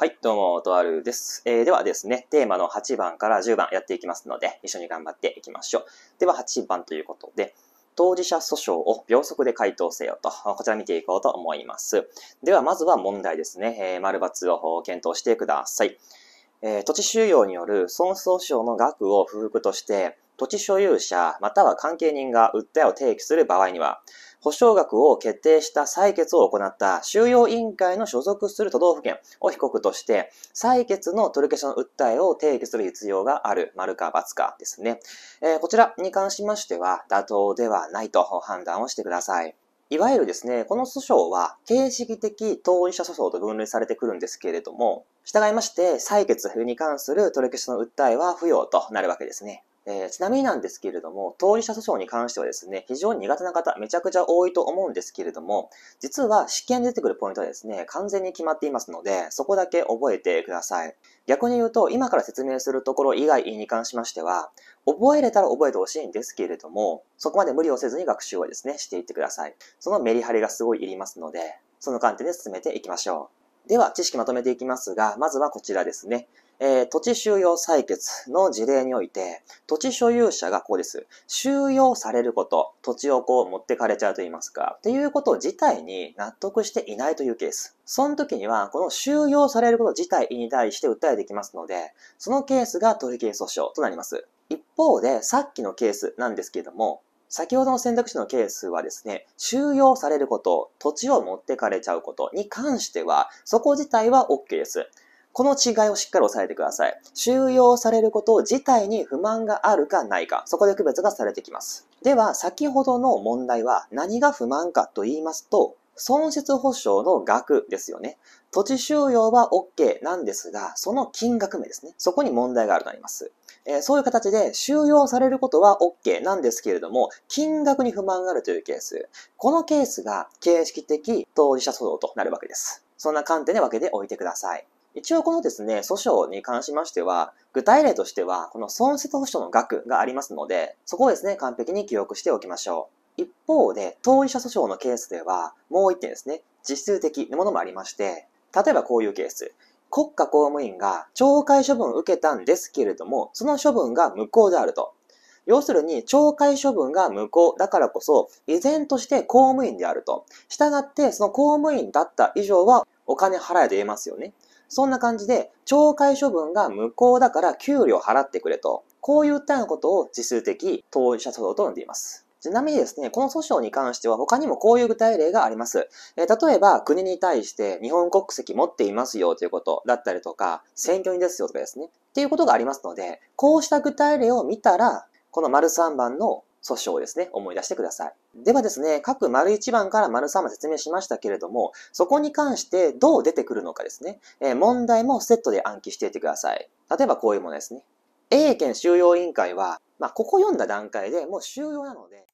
はい、どうも、とあるです。えー、ではですね、テーマの8番から10番やっていきますので、一緒に頑張っていきましょう。では、8番ということで、当事者訴訟を秒速で回答せよと、こちら見ていこうと思います。では、まずは問題ですね。えー、丸抜を検討してください。えー、土地収容による損訴訟の額を不服として、土地所有者または関係人が訴えを提起する場合には、保証額を決定した採決を行った収容委員会の所属する都道府県を被告として、採決の取り消しの訴えを提起する必要がある、丸か×かですね。えー、こちらに関しましては、妥当ではないと判断をしてください。いわゆるですね、この訴訟は形式的当事者訴訟と分類されてくるんですけれども、従いまして、採決に関する取り消しの訴えは不要となるわけですね。えー、ちなみになんですけれども、当事者訴訟に関してはですね、非常に苦手な方、めちゃくちゃ多いと思うんですけれども、実は試験で出てくるポイントはですね、完全に決まっていますので、そこだけ覚えてください。逆に言うと、今から説明するところ以外に関しましては、覚えれたら覚えてほしいんですけれども、そこまで無理をせずに学習をですね、していってください。そのメリハリがすごいいりますので、その観点で進めていきましょう。では、知識まとめていきますが、まずはこちらですね。えー、土地収容採決の事例において、土地所有者がこうです。収容されること、土地をこう持ってかれちゃうと言いますか、っていうこと自体に納得していないというケース。その時には、この収容されること自体に対して訴えてきますので、そのケースが取り消訴訟となります。一方で、さっきのケースなんですけれども、先ほどの選択肢のケースはですね、収容されること、土地を持ってかれちゃうことに関しては、そこ自体は OK です。この違いをしっかり押さえてください。収容されること自体に不満があるかないか、そこで区別がされてきます。では、先ほどの問題は何が不満かと言いますと、損失保証の額ですよね。土地収容は OK なんですが、その金額名ですね。そこに問題があるとなります。えー、そういう形で収容されることは OK なんですけれども、金額に不満があるというケース。このケースが形式的当事者訴訟となるわけです。そんな観点で分けておいてください。一応このですね、訴訟に関しましては、具体例としては、この損失保証の額がありますので、そこをですね、完璧に記憶しておきましょう。一方で、当事者訴訟のケースでは、もう一点ですね、実数的なものもありまして、例えばこういうケース。国家公務員が懲戒処分を受けたんですけれども、その処分が無効であると。要するに、懲戒処分が無効だからこそ、依然として公務員であると。従って、その公務員だった以上は、お金払えと言えますよね。そんな感じで、懲戒処分が無効だから給料払ってくれと。こういったようなことを実数的当事者訴訟と呼んでいます。ちなみにですね、この訴訟に関しては他にもこういう具体例があります。えー、例えば、国に対して日本国籍持っていますよということだったりとか、選挙にですよとかですね、っていうことがありますので、こうした具体例を見たら、この丸3番の訴訟をですね、思い出してください。ではですね、各丸1番から丸3番説明しましたけれども、そこに関してどう出てくるのかですね、えー、問題もセットで暗記していてください。例えばこういうものですね。A 県収容委員会はまあ、ここ読んだ段階でもう終了なので、